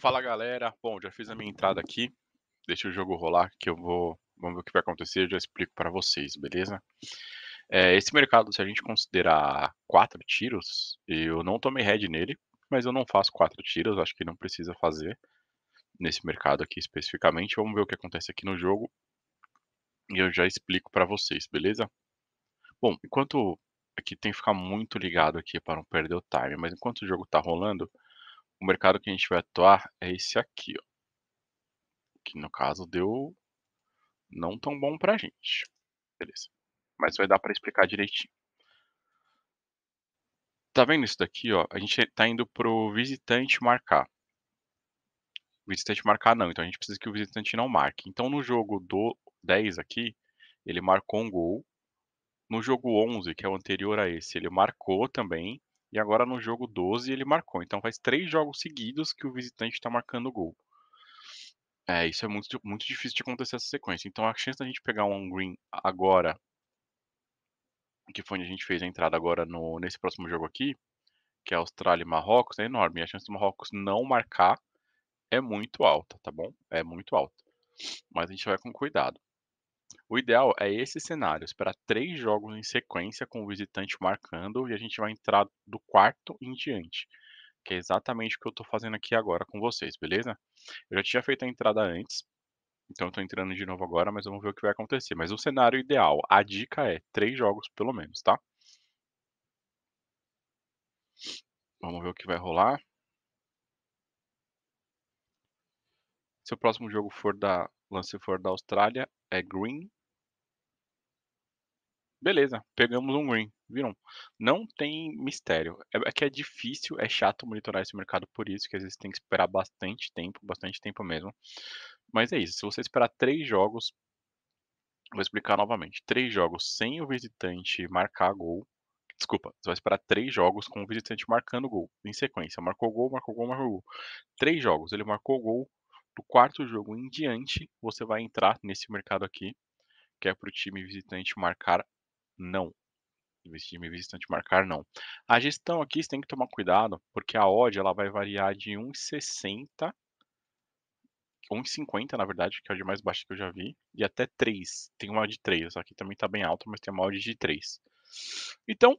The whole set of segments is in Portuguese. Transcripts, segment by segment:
Fala galera, bom, já fiz a minha entrada aqui. Deixa o jogo rolar que eu vou. Vamos ver o que vai acontecer, eu já explico para vocês, beleza? É, esse mercado, se a gente considerar quatro tiros, eu não tomei head nele, mas eu não faço quatro tiros, acho que não precisa fazer nesse mercado aqui especificamente. Vamos ver o que acontece aqui no jogo e eu já explico para vocês, beleza? Bom, enquanto aqui tem que ficar muito ligado aqui para não perder o time, mas enquanto o jogo está rolando, o mercado que a gente vai atuar é esse aqui, ó. Que no caso deu não tão bom pra gente. Beleza. Mas vai dar para explicar direitinho. Tá vendo isso daqui, ó? A gente tá indo pro visitante marcar. visitante marcar não, então a gente precisa que o visitante não marque. Então no jogo do 10 aqui, ele marcou um gol. No jogo 11, que é o anterior a esse, ele marcou também. E agora no jogo 12 ele marcou. Então faz três jogos seguidos que o visitante está marcando gol. É, isso é muito, muito difícil de acontecer essa sequência. Então a chance da gente pegar um green agora, que foi onde a gente fez a entrada agora no, nesse próximo jogo aqui, que é Austrália e Marrocos, é enorme. E a chance do Marrocos não marcar é muito alta, tá bom? É muito alta. Mas a gente vai com cuidado. O ideal é esse cenário, para três jogos em sequência com o visitante marcando e a gente vai entrar do quarto em diante, que é exatamente o que eu estou fazendo aqui agora com vocês, beleza? Eu já tinha feito a entrada antes, então eu estou entrando de novo agora, mas vamos ver o que vai acontecer. Mas o cenário ideal, a dica é três jogos pelo menos, tá? Vamos ver o que vai rolar. Se o próximo jogo for da lance for da Austrália, é Green Beleza, pegamos um green. Viram? Não tem mistério. É, é que é difícil, é chato monitorar esse mercado por isso, que às vezes tem que esperar bastante tempo, bastante tempo mesmo. Mas é isso. Se você esperar três jogos, vou explicar novamente. Três jogos sem o visitante marcar gol. Desculpa, você vai esperar três jogos com o visitante marcando gol em sequência. Marcou gol, marcou gol, marcou gol. Três jogos, ele marcou gol. Do quarto jogo em diante, você vai entrar nesse mercado aqui, que é para o time visitante marcar não. Investir em visitante de marcar, não. A gestão aqui você tem que tomar cuidado, porque a odd ela vai variar de 1,60, 1,50 na verdade, que é a de mais baixa que eu já vi, e até 3. Tem uma de 3, aqui também está bem alta, mas tem uma odd de 3. Então,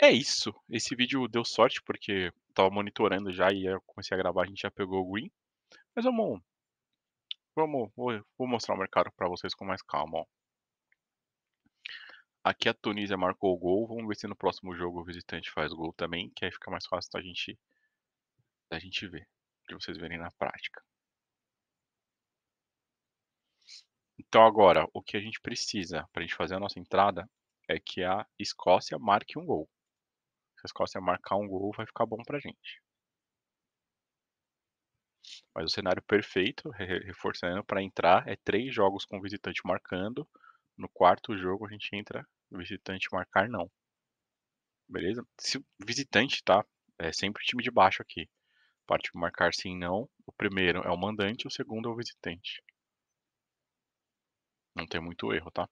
é isso. Esse vídeo deu sorte, porque estava monitorando já e eu comecei a gravar, a gente já pegou o green. Mas vamos, vamos vou, vou mostrar o mercado para vocês com mais calma. Ó. Aqui a Tunísia marcou o gol. Vamos ver se no próximo jogo o visitante faz gol também, que aí fica mais fácil da gente, da gente ver, de vocês verem na prática. Então agora, o que a gente precisa para a gente fazer a nossa entrada é que a Escócia marque um gol. Se a Escócia marcar um gol, vai ficar bom para a gente. Mas o cenário perfeito, reforçando, para entrar é três jogos com o visitante marcando, no quarto jogo a gente entra visitante marcar não. Beleza? Se visitante, tá? É sempre time de baixo aqui. Parte marcar sim não. O primeiro é o mandante, o segundo é o visitante. Não tem muito erro, tá?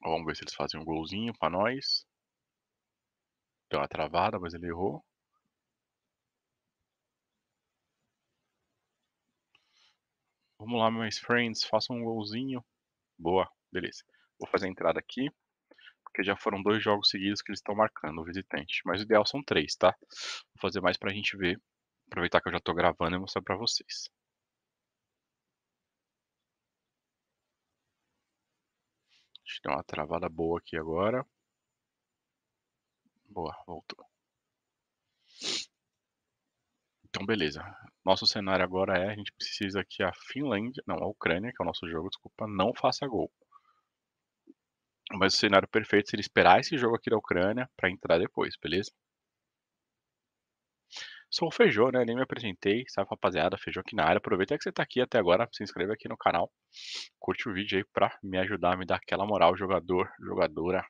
Vamos ver se eles fazem um golzinho para nós. Deu uma travada, mas ele errou. Vamos lá, meus friends, façam um golzinho. Boa, beleza. Vou fazer a entrada aqui, porque já foram dois jogos seguidos que eles estão marcando o visitante. Mas o ideal são três, tá? Vou fazer mais pra gente ver. Aproveitar que eu já tô gravando e mostrar pra vocês. Deixa eu dar uma travada boa aqui agora. Boa, voltou. Então, beleza. Nosso cenário agora é: a gente precisa que a Finlândia, não, a Ucrânia, que é o nosso jogo, desculpa, não faça gol. Mas o cenário perfeito seria esperar esse jogo aqui da Ucrânia para entrar depois, beleza? Sou o Feijô, né? Nem me apresentei, sabe, rapaziada? Feijô aqui na área. Aproveita que você tá aqui até agora, se inscreve aqui no canal, curte o vídeo aí pra me ajudar, me dar aquela moral, jogador, jogadora.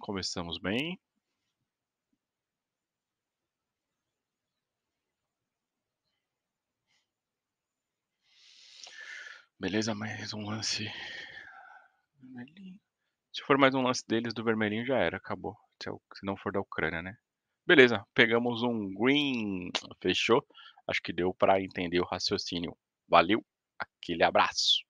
Começamos bem. Beleza, mais um lance. Se for mais um lance deles do vermelhinho, já era, acabou. É se não for da Ucrânia, né? Beleza, pegamos um green. Fechou? Acho que deu para entender o raciocínio. Valeu, aquele abraço.